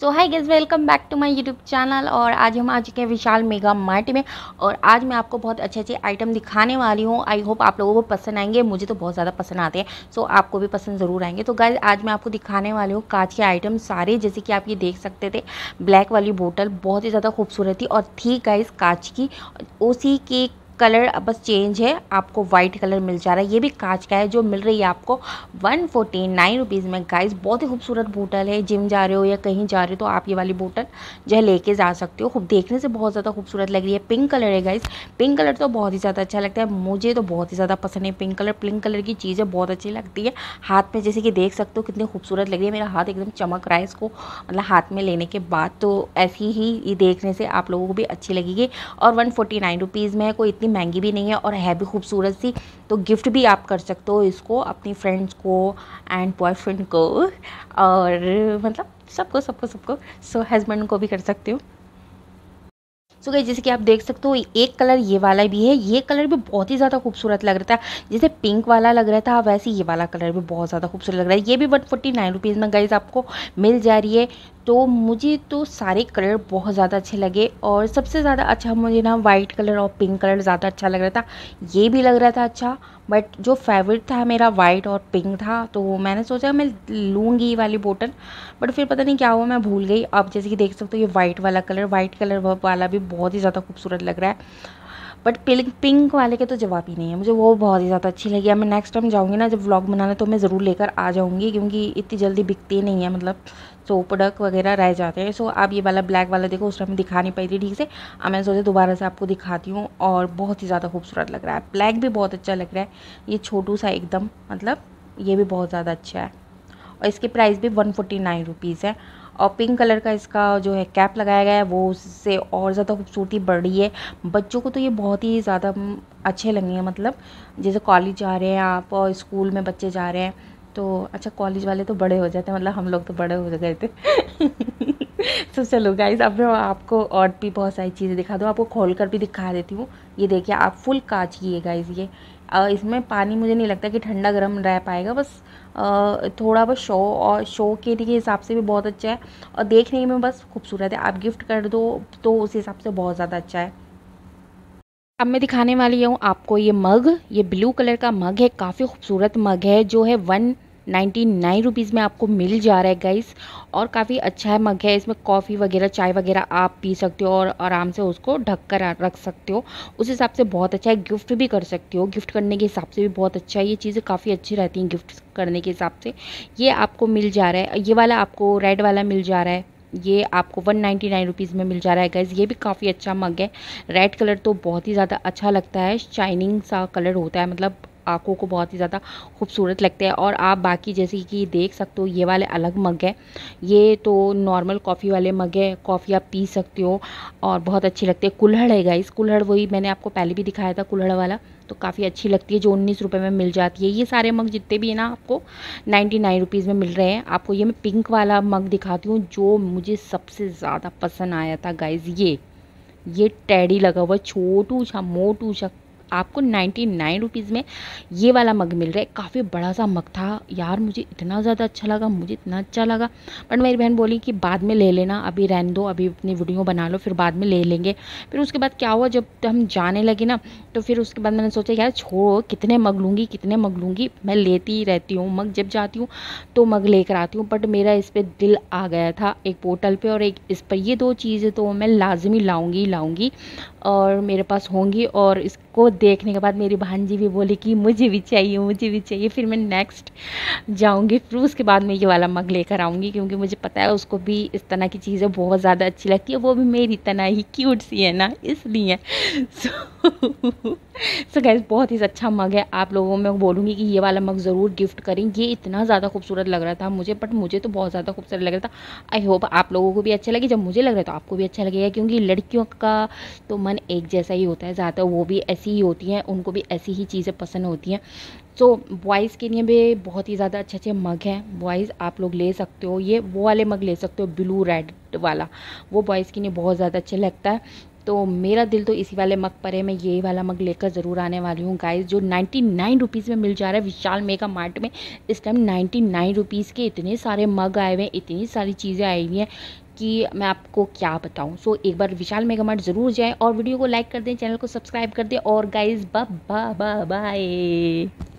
so hi guys welcome back to my YouTube channel और आज हम आ चुके हैं विशाल मेगा मार्ट में और आज मैं आपको बहुत अच्छे अच्छे आइटम दिखाने वाली हूँ आई होप आप लोगों को पसंद आएंगे मुझे तो बहुत ज़्यादा पसंद आते हैं सो so, आपको भी पसंद ज़रूर आएंगे तो गाइज आज मैं आपको दिखाने वाली हूँ कांच के आइटम सारे जैसे कि आप ये देख सकते थे ब्लैक वाली बोटल बहुत ही ज़्यादा खूबसूरत थी और थी गाइज कांच की उसी के कलर बस चेंज है आपको वाइट कलर मिल जा रहा है ये भी कांच का है जो मिल रही है आपको वन फोर्टी नाइन रुपीज़ में गाइस बहुत ही खूबसूरत बोटल है जिम जा रहे हो या कहीं जा रहे हो तो आप ये वाली बोटल जो है लेके जा सकते हो खूब देखने से बहुत ज़्यादा खूबसूरत लग रही है पिंक कलर है गाइस पिंक कलर तो बहुत ही ज़्यादा अच्छा लगता है मुझे तो बहुत ही ज़्यादा पसंद है पिंक कलर पिंक कलर की चीज़ें बहुत अच्छी लगती है हाथ में जैसे कि देख सकते हो कितनी खूबसूरत लग रही है मेरा हाथ एकदम चमक रहा है इसको मतलब हाथ में लेने के बाद तो ऐसी ही ये देखने से आप लोगों को भी अच्छी लगेगी और वन फोर्टी में कोई इतनी इतनी महंगी भी नहीं है और है भी खूबसूरत सी तो गिफ्ट भी आप कर सकते हो इसको अपनी फ्रेंड्स को एंड बॉयफ्रेंड को और मतलब सबको सबको सबको सो हस्बैंड को भी कर सकते हो सो so गई जैसे कि आप देख सकते हो एक कलर ये वाला भी है ये कलर भी बहुत ही ज़्यादा खूबसूरत लग रहा था जैसे पिंक वाला लग रहा था वैसे ये वाला कलर भी बहुत ज़्यादा खूबसूरत लग रहा है ये भी वन फोर्टी नाइन रुपीज़ में गाइज आपको मिल जा रही है तो मुझे तो सारे कलर बहुत ज़्यादा अच्छे लगे और सबसे ज़्यादा अच्छा मुझे ना वाइट कलर और पिंक कलर ज़्यादा अच्छा लग रहा था ये भी लग रहा था अच्छा बट जो फेवरेट था मेरा वाइट और पिंक था तो मैंने सोचा मैं लूँगी वाली बोटल बट फिर पता नहीं क्या हुआ मैं भूल गई आप जैसे कि देख सकते हो ये वाइट वाला कलर वाइट कलर वाला भी बहुत ही ज़्यादा खूबसूरत लग रहा है बट पिंक पिंक वाले के तो जवाब ही नहीं है मुझे वो बहुत ही ज़्यादा अच्छी लगी अब मैं नेक्स्ट टाइम जाऊँगी ना जब व्लॉग बनाना तो मैं ज़रूर लेकर आ जाऊँगी क्योंकि इतनी जल्दी बिकती नहीं है मतलब सो तो प्रोडक्ट वगैरह रह जाते हैं सो आप ये वाला ब्लैक वाला देखो उस टाइम दिखा नहीं पाई थी ठीक से अब मैं सोचा दोबारा से आपको दिखाती हूँ और बहुत ही ज़्यादा खूबसूरत लग रहा है ब्लैक भी बहुत अच्छा लग रहा है ये छोटू सा एकदम मतलब ये भी बहुत ज़्यादा अच्छा है और इसके प्राइस भी वन फोर्टी नाइन रुपीज़ है और पिंक कलर का इसका जो है कैप लगाया गया है वो उससे और ज़्यादा खूबसूरती बढ़ रही है बच्चों को तो ये बहुत ही ज़्यादा अच्छे लगे हैं मतलब जैसे कॉलेज जा रहे हैं आप और स्कूल में बच्चे जा रहे हैं तो अच्छा कॉलेज वाले तो बड़े हो जाते हैं मतलब हम लोग तो बड़े हो गए थे तो चलो गाइज अब मैं आपको और भी बहुत सारी चीज़ें दिखा दूँ आपको खोल कर भी दिखा देती हूँ ये देखिए आप फुल कांच की है गाइज़ ये इसमें पानी मुझे नहीं लगता कि ठंडा गर्म रह पाएगा बस थोड़ा बस शो और शो के लिए हिसाब से भी बहुत अच्छा है और देखने में बस खूबसूरत है आप गिफ्ट कर दो तो उस हिसाब से बहुत ज़्यादा अच्छा है अब मैं दिखाने वाली हूँ आपको ये मग ये ब्लू कलर का मग है काफ़ी खूबसूरत मग है जो है वन नाइन्टी नाइन रुपीज़ में आपको मिल जा रहा है गाइस और काफ़ी अच्छा है मग है इसमें कॉफ़ी वगैरह चाय वगैरह आप पी सकते हो और आराम से उसको ढक कर रख सकते हो उस हिसाब से बहुत अच्छा है गिफ्ट भी कर सकते हो गिफ्ट करने के हिसाब से भी बहुत अच्छा है ये चीज़ें काफ़ी अच्छी रहती हैं गिफ्ट करने के हिसाब से ये आपको मिल जा रहा है ये वाला आपको रेड वाला मिल जा रहा है ये आपको वन नाइन्टी नाइन रुपीज़ में मिल जा रहा है गैस ये भी काफ़ी अच्छा मग है रेड कलर तो बहुत ही ज़्यादा अच्छा लगता है शाइनिंग सा कलर होता है मतलब आँखों को बहुत ही ज़्यादा खूबसूरत लगते हैं और आप बाकी जैसे कि देख सकते हो ये वाले अलग मग है ये तो नॉर्मल कॉफ़ी वाले मग है कॉफ़ी आप पी सकते हो और बहुत अच्छी लगती है कुल्हड़ है गाइस कुल्हड़ वही मैंने आपको पहले भी दिखाया था कुल्हड़ वाला तो काफ़ी अच्छी लगती है जो उन्नीस रुपये में मिल जाती है ये सारे मग जितने भी है ना आपको नाइन्टी नाइन रुपीज़ में मिल रहे हैं आपको ये मैं पिंक वाला मग दिखाती हूँ जो मुझे सबसे ज़्यादा पसंद आया था गाइज़ ये ये टैडी लगा हुआ छोटू सा मोटू सा आपको नाइन्टी नाइन रुपीज़ में ये वाला मग मिल रहा है काफ़ी बड़ा सा मग था यार मुझे इतना ज़्यादा अच्छा लगा मुझे इतना अच्छा लगा बट मेरी बहन बोली कि बाद में ले लेना अभी रहन दो अभी अपनी वीडियो बना लो फिर बाद में ले लेंगे फिर उसके बाद क्या हुआ जब हम जाने लगे ना तो फिर उसके बाद मैंने सोचा यार छोड़ो कितने मग लूँगी कितने मग लूँगी मैं लेती ही रहती हूँ मग जब जाती हूँ तो मग लेकर आती हूँ बट मेरा इस पर दिल आ गया था एक पोर्टल पर और एक इस पर ये दो चीज़ें तो मैं लाजमी लाऊँगी लाऊँगी और मेरे पास होंगी और इसको देखने के बाद मेरी जी भी बोली कि मुझे भी चाहिए मुझे भी चाहिए फिर मैं नेक्स्ट जाऊँगी फिर उसके बाद मैं ये वाला मग लेकर आऊँगी क्योंकि मुझे पता है उसको भी इस तरह की चीज़ें बहुत ज़्यादा अच्छी लगती है वो भी मेरी तरह ही क्यूट सी है ना इसलिए so so, so so guys बहुत ही अच्छा मग है आप लोगों में बोलूँगी कि ये वाला मग ज़रूर गिफ्ट करें ये इतना ज़्यादा खूबसूरत लग रहा था मुझे बट मुझे तो बहुत ज़्यादा खूबसूरत लग रहा था आई होप आप लोगों को भी अच्छा लगे जब मुझे लग रहा है तो आपको भी अच्छा लगेगा क्योंकि लड़कियों का तो मन एक जैसा ही होता है ज़्यादा वो भी ऐसी ही होती हैं उनको भी ऐसी ही चीज़ें पसंद होती हैं सो बॉयज़ के लिए भी बहुत ही ज़्यादा अच्छे अच्छे मग हैं बॉयज़ आप लोग ले सकते हो ये वो वाले मग ले सकते हो ब्लू रेड वाला वो बॉयज़ के लिए बहुत ज़्यादा अच्छा लगता है तो मेरा दिल तो इसी वाले मग पर है मैं यही वाला मग लेकर ज़रूर आने वाली हूँ गाइस जो नाइन्टी नाइन रुपीज़ में मिल जा रहा है विशाल मेगा मार्ट में इस टाइम नाइन्टी नाइन रुपीज़ के इतने सारे मग आए हुए हैं इतनी सारी चीज़ें आई हुई हैं कि मैं आपको क्या बताऊँ सो एक बार विशाल मेगा मार्ट ज़रूर जाएँ और वीडियो को लाइक कर दें चैनल को सब्सक्राइब कर दें और गाइज बाय